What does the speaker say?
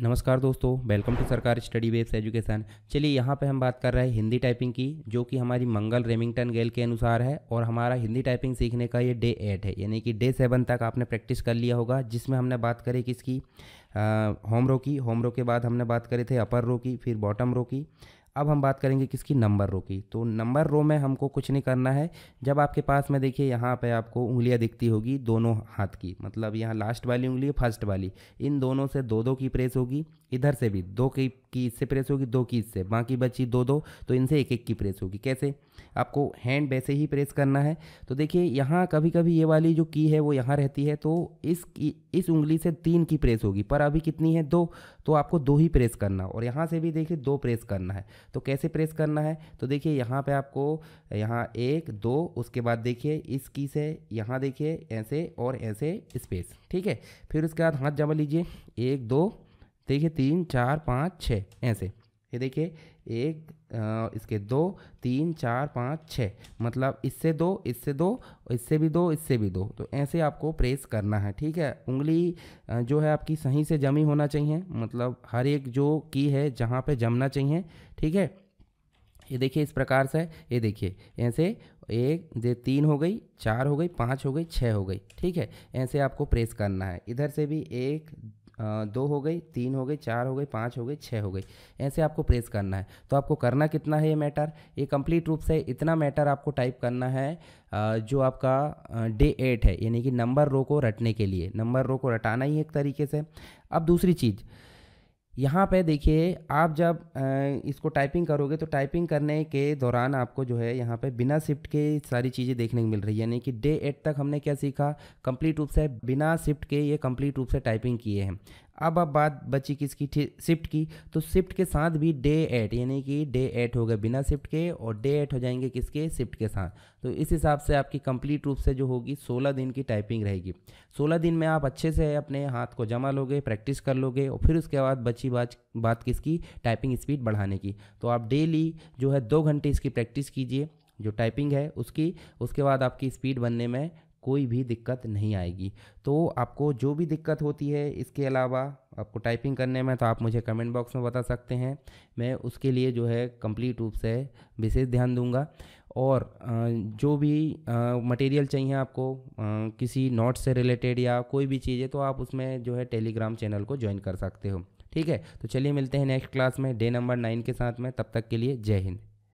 नमस्कार दोस्तों welcome to Sarkar study based education चलिए यहाँ पे हम बात कर रहे हैं हिंदी टाइपिंग की जो कि हमारी मंगल रेमिंगटन गेल के अनुसार है और हमारा हिंदी टाइपिंग सीखने का ये डे एट है यानी कि डे सेवन तक आपने प्रैक्टिस कर लिया होगा जिसमें हमने बात करी किसकी होम रो की होम रो के बाद हमने बात करे थे अपर रो की फिर बॉटम रो की अब हम बात करेंगे किसकी नंबर रो की तो नंबर रो में हमको कुछ नहीं करना है जब आपके पास में देखिए यहाँ पे आपको उंगलियाँ दिखती होगी दोनों हाथ की मतलब यहाँ लास्ट वाली उंगली फर्स्ट वाली इन दोनों से दो दो की प्रेस होगी इधर से भी दो की की इससे प्रेस होगी दो की इससे बाकी बची दो दो तो इनसे एक एक की प्रेस होगी कैसे आपको हैंड वैसे ही प्रेस करना है तो देखिए यहाँ कभी कभी ये वाली जो की है वो यहाँ रहती है तो इस इस उंगली से तीन की प्रेस होगी पर अभी कितनी है दो तो आपको दो ही प्रेस करना और यहाँ से भी देखिए दो प्रेस करना है तो कैसे प्रेस करना है तो देखिए यहाँ पर आपको यहाँ एक दो उसके बाद देखिए इस की से यहाँ देखिए ऐसे और ऐसे स्पेस ठीक है फिर उसके बाद हाथ जमा लीजिए एक दो देखिए तीन चार पाँच छः ऐसे ये देखिए एक इसके दो तीन चार पाँच छः मतलब इससे दो इससे दो इससे भी दो इससे भी दो तो ऐसे आपको प्रेस करना है ठीक है उंगली जो है आपकी सही से जमी होना चाहिए मतलब हर एक जो की है जहाँ पे जमना चाहिए ठीक है ये देखिए इस प्रकार से ये देखिए ऐसे एक ये तीन हो गई चार हो गई पाँच हो गई छः हो गई ठीक है ऐसे आपको प्रेस करना है इधर से भी एक दो हो गई तीन हो गई चार हो गई पाँच हो गई छः हो गई ऐसे आपको प्रेस करना है तो आपको करना कितना है ये मैटर ये कंप्लीट रूप से इतना मैटर आपको टाइप करना है जो आपका डे एट है यानी कि नंबर रो को रटने के लिए नंबर रो को रटाना ही एक तरीके से अब दूसरी चीज़ यहाँ पे देखिए आप जब इसको टाइपिंग करोगे तो टाइपिंग करने के दौरान आपको जो है यहाँ पे बिना शिफ्ट के सारी चीज़ें देखने को मिल रही है यानी कि डे एट तक हमने क्या सीखा कंप्लीट रूप से बिना शिफ्ट के ये कंप्लीट रूप से टाइपिंग किए हैं अब अब बात बची किसकी शिफ्ट की तो शिफ्ट के साथ भी डे एट यानी कि डे एट हो गए बिना शिफ्ट के और डे एट हो जाएंगे किसके शिफ्ट के साथ तो इस हिसाब से आपकी कंप्लीट रूप से जो होगी सोलह दिन की टाइपिंग रहेगी सोलह दिन में आप अच्छे से अपने हाथ को जमा लोगे प्रैक्टिस कर लोगे और फिर उसके बाद बची बात बात किसकी टाइपिंग स्पीड बढ़ाने की तो आप डेली जो है दो घंटे इसकी प्रैक्टिस कीजिए जो टाइपिंग है उसकी उसके बाद आपकी स्पीड बनने में कोई भी दिक्कत नहीं आएगी तो आपको जो भी दिक्कत होती है इसके अलावा आपको टाइपिंग करने में तो आप मुझे कमेंट बॉक्स में बता सकते हैं मैं उसके लिए जो है कंप्लीट रूप से विशेष ध्यान दूंगा और जो भी मटेरियल चाहिए आपको किसी नोट से रिलेटेड या कोई भी चीज़ है तो आप उसमें जो है टेलीग्राम चैनल को ज्वाइन कर सकते हो ठीक है तो चलिए मिलते हैं नेक्स्ट क्लास में डे नंबर नाइन के साथ में तब तक के लिए जय हिंद